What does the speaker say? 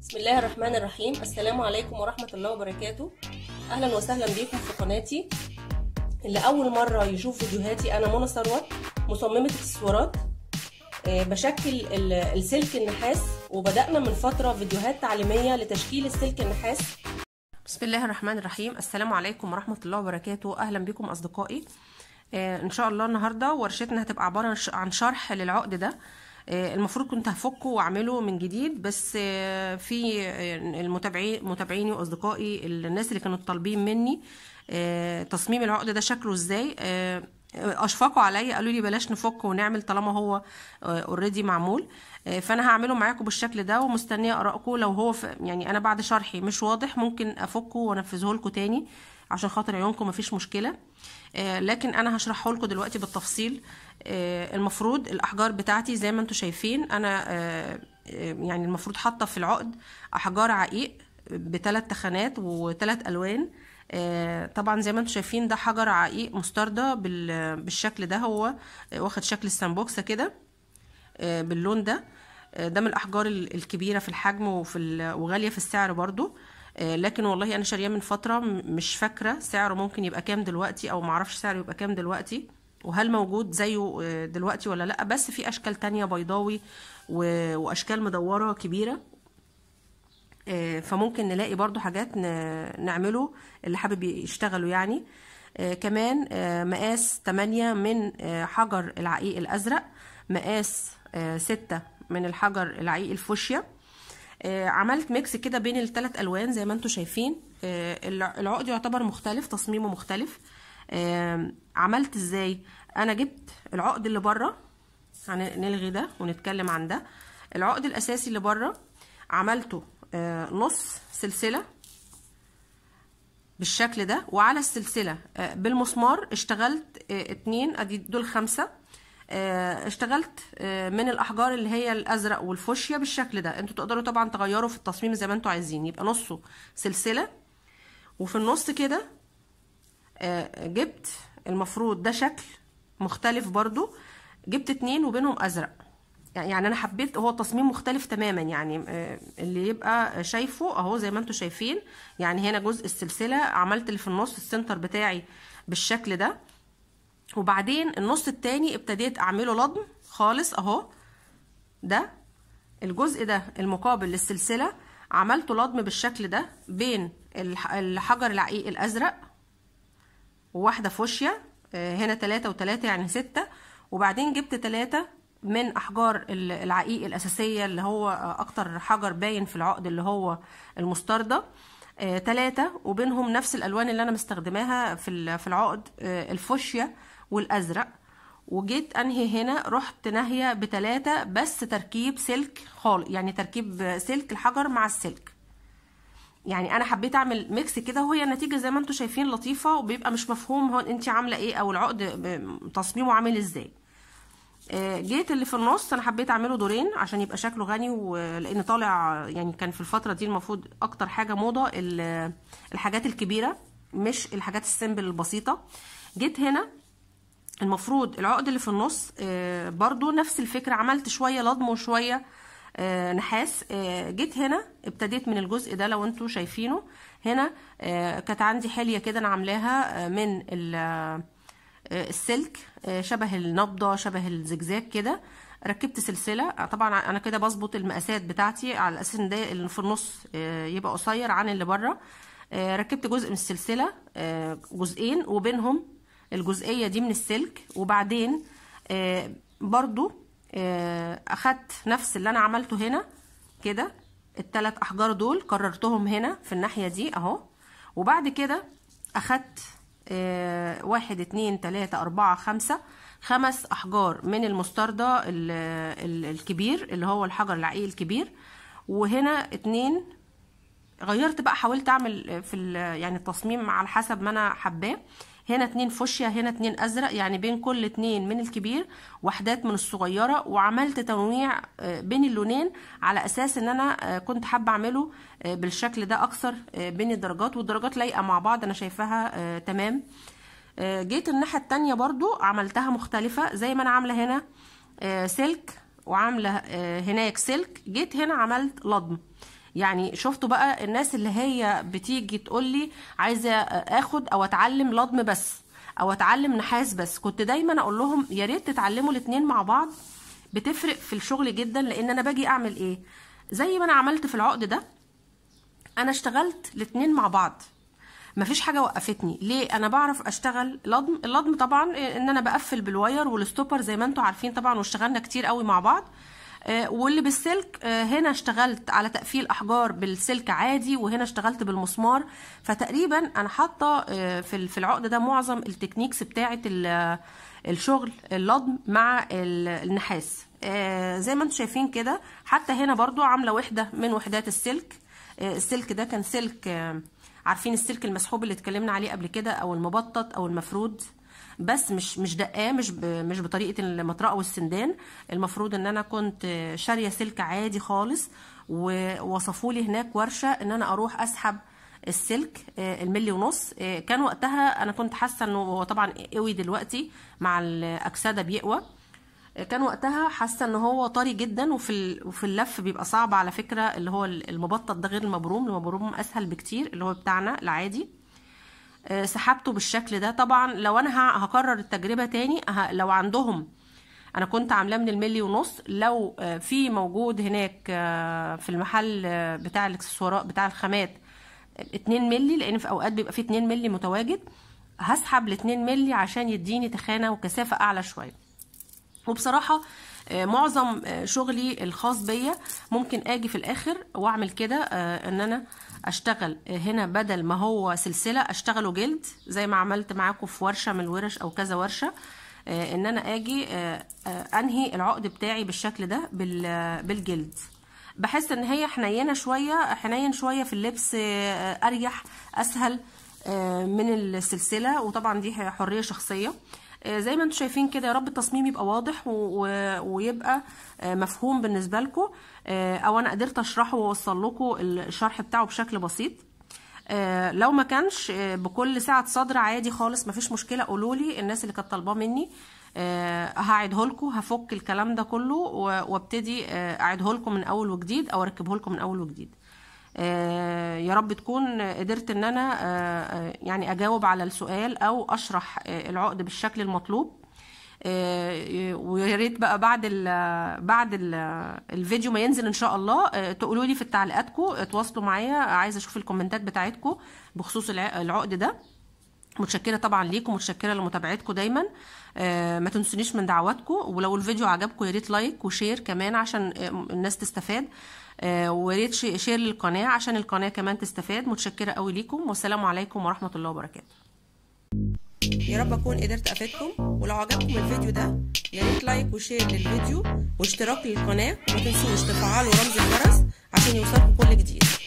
بسم الله الرحمن الرحيم السلام عليكم ورحمة الله وبركاته أهلا وسهلا بيكم في قناتي اللي أول مرة يشوف فيديوهاتي أنا منى ثروت مصممة اكسسوارات آه، بشكل السلك النحاس وبدأنا من فترة فيديوهات تعليمية لتشكيل السلك النحاس بسم الله الرحمن الرحيم السلام عليكم ورحمة الله وبركاته أهلا بكم أصدقائي آه، ان شاء الله النهارده ورشتنا هتبقى عباره عن شرح للعقد ده آه، المفروض كنت هفكه واعمله من جديد بس آه، في آه، المتابعين متابعيني واصدقائي الناس اللي كانوا طالبين مني تصميم العقد ده شكله ازاي اشفقوا عليا قالوا لي بلاش نفك ونعمل طالما هو اوريدي معمول فانا هعمله معاكم بالشكل ده ومستنيه ارائكم لو هو يعني انا بعد شرحي مش واضح ممكن افكه وانفذه لكم تاني عشان خاطر عيونكم مفيش مشكله آه، لكن انا هشرحه لكم دلوقتي بالتفصيل آه، المفروض الاحجار بتاعتي زي ما انتم شايفين انا آه، يعني المفروض حاطه في العقد احجار عقيق بثلاث تخانات وثلاث الوان طبعا زي ما انتم شايفين ده حجر عقيق مستردة بالشكل ده هو واخد شكل السنبوكسه كده باللون ده ده من الاحجار الكبيره في الحجم وفي وغاليه في السعر برضو آه، لكن والله انا شارياه من فتره مش فاكره سعره ممكن يبقى كام دلوقتي او معرفش سعره يبقى كام دلوقتي وهل موجود زيه آه، دلوقتي ولا لا بس في اشكال تانية بيضاوي واشكال مدوره كبيره آه، فممكن نلاقي برضو حاجات نعمله اللي حابب يشتغلوا يعني كمان مقاس 8 من حجر العقيق الازرق مقاس 6 من الحجر العقيق الفوشيا آه، عملت ميكس كده بين الثلاث الوان زي ما انتم شايفين آه، العقد يعتبر مختلف تصميمه مختلف آه، عملت ازاي انا جبت العقد اللي بره هنلغي ده ونتكلم عن ده العقد الاساسي اللي بره عملته نص سلسله بالشكل ده وعلى السلسله بالمسمار اشتغلت اتنين ادي دول خمسه آه، اشتغلت آه، من الاحجار اللي هي الازرق والفوشيا بالشكل ده انتوا تقدروا طبعا تغيروا في التصميم زي ما انتوا عايزين يبقى نصه سلسله وفي النص كده آه، جبت المفروض ده شكل مختلف برضو جبت اتنين وبينهم ازرق يعني, يعني انا حبيت هو تصميم مختلف تماما يعني اللي يبقى شايفه اهو زي ما انتوا شايفين يعني هنا جزء السلسله عملت اللي في النص السنتر بتاعي بالشكل ده وبعدين النص التاني ابتديت اعمله لضم خالص اهو ده الجزء ده المقابل للسلسله عملته لضم بالشكل ده بين الحجر العقيق الازرق وواحده فوشيا آه، هنا تلاتة وتلاتة يعني ستة وبعدين جبت تلاتة من احجار العقيق الاساسيه اللي هو اكتر حجر باين في العقد اللي هو المستردة ثلاثة آه، وبينهم نفس الألوان اللي أنا مستخدماها في في العقد آه، الفوشيا والأزرق وجيت أنهي هنا رحت ناهية بثلاثة بس تركيب سلك خالص يعني تركيب سلك الحجر مع السلك يعني انا حبيت اعمل ميكس كده وهي النتيجه زي ما انتم شايفين لطيفه وبيبقى مش مفهوم هون انت عامله ايه او العقد تصميمه عامل ازاي آه، جيت اللي في النص انا حبيت اعمله دورين عشان يبقى شكله غني ولان طالع يعني كان في الفتره دي المفروض اكتر حاجه موضه الحاجات الكبيره مش الحاجات السيمبل البسيطه جيت هنا المفروض العقد اللي في النص آه، برضو نفس الفكره عملت شويه لضم وشويه آه، نحاس جيت هنا ابتديت من الجزء ده لو انتوا شايفينه هنا كانت عندي حليه كده انا عاملاها من آه، السلك آه، شبه النبضه شبه الزجزاج كده ركبت سلسله طبعا انا كده بظبط المقاسات بتاعتي على اساس ان ده اللي في النص آه، يبقى قصير عن اللي بره ركبت جزء من السلسله جزئين وبينهم الجزئيه دي من السلك وبعدين برضو اخدت نفس اللي انا عملته هنا كده التلات احجار دول كررتهم هنا في الناحيه دي اهو وبعد كده اخدت آه، واحد اتنين تلاتة أربعة خمسة خمس أحجار من المستردة الكبير اللي هو الحجر العقيق الكبير وهنا اتنين غيرت بقى حاولت أعمل في يعني التصميم على حسب ما أنا حباه هنا اتنين فوشيا هنا اتنين ازرق يعني بين كل اتنين من الكبير وحدات من الصغيره وعملت تنويع آه، بين اللونين على اساس ان انا آه، كنت حابه اعمله آه، بالشكل ده اكثر بين الدرجات والدرجات لايقه مع بعض انا شايفاها تمام جيت الناحيه التانية برضو عملتها مختلفه زي ما انا عامله هنا سلك وعامله هناك سلك جيت هنا عملت لضم يعني شفتوا بقى الناس اللي هي بتيجي تقول لي عايزه اخد او اتعلم لضم بس او اتعلم نحاس بس كنت دايما اقول لهم يا ريت تتعلموا الاثنين مع بعض بتفرق في الشغل جدا لان انا باجي اعمل ايه زي ما انا عملت في العقد ده انا اشتغلت الاثنين مع بعض مفيش حاجه وقفتني ليه انا بعرف اشتغل لضم اللضم طبعا ان انا بقفل بالواير والستوبر زي ما انتم عارفين طبعا واشتغلنا كتير قوي مع بعض آه، واللي بالسلك آه، هنا اشتغلت على تقفيل احجار بالسلك عادي وهنا اشتغلت بالمسمار فتقريبا انا حاطه آه، في في العقده ده معظم التكنيكس بتاعه الشغل اللضم مع النحاس زي ما انتم شايفين كده حتى هنا برضو عامله وحده من وحدات السلك السلك ده كان سلك عارفين السلك المسحوب اللي اتكلمنا عليه قبل كده او المبطط او المفرود بس مش مش دقاه مش مش بطريقه المطرقه والسندان المفروض ان انا كنت شاريه سلك عادي خالص ووصفوا لي هناك ورشه ان انا اروح اسحب السلك آه، الملي ونص آه، كان وقتها انا كنت حاسه انه هو طبعا قوي دلوقتي مع الاكسده بيقوى آه، كان وقتها حاسه ان هو طري جدا وفي وفي اللف بيبقى صعب على فكره اللي هو المبطط ده غير المبروم المبروم اسهل بكتير اللي هو بتاعنا العادي آه، سحبته بالشكل ده طبعا لو انا هكرر التجربه تاني أه، لو عندهم انا كنت عاملاه من الملي ونص لو آه، في موجود هناك في المحل بتاع الاكسسوارات بتاع الخامات 2 ملي لان في اوقات بيبقى في 2 ملي متواجد هسحب ال 2 ملي عشان يديني تخانه وكثافه اعلى شويه وبصراحه آه، معظم آه، شغلي الخاص بيا ممكن اجي في الاخر واعمل كده آه، ان انا اشتغل هنا بدل ما هو سلسله اشتغله جلد زي ما عملت معاكم في ورشه من الورش او كذا ورشه ان انا اجي انهي العقد بتاعي بالشكل ده بالجلد بحس ان هي حنينه شويه حنين شويه في اللبس اريح اسهل من السلسله وطبعا دي حريه شخصيه آه، زي ما انتم شايفين كده يا رب التصميم يبقى واضح ويبقى آه، مفهوم بالنسبه لكم آه، او انا قدرت اشرحه ووصل لكم الشرح بتاعه بشكل بسيط لو ما كانش بكل سعه صدر عادي خالص مفيش مشكله قولولي الناس اللي كانت طالباه مني هعيده لكم هفك الكلام ده كله وابتدي اعيده لكم من اول وجديد او اركبه لكم من اول وجديد آه، يا رب تكون قدرت ان انا آه، آه، يعني اجاوب على السؤال او اشرح العقد بالشكل المطلوب ويا ريت بقى بعد الـ بعد الـ الفيديو ما ينزل ان شاء الله تقولوا لي في تعليقاتكم اتواصلوا معايا عايزه اشوف الكومنتات بتاعتكم بخصوص العقد ده متشكره طبعا ليكم متشكره لمتابعتكم دايما آه، ما تنسونيش من دعواتكم ولو الفيديو عجبكم يا ريت لايك وشير كمان عشان آه، الناس تستفاد وريت آه، ويا ريت شير للقناه عشان القناه كمان تستفاد متشكره قوي ليكم والسلام عليكم ورحمه الله وبركاته يا رب اكون قدرت افيدكم ولو عجبكم الفيديو ده يا ريت لايك وشير للفيديو واشتراك للقناه وما تنسوش تفعلوا رمز الجرس عشان يوصلكم كل جديد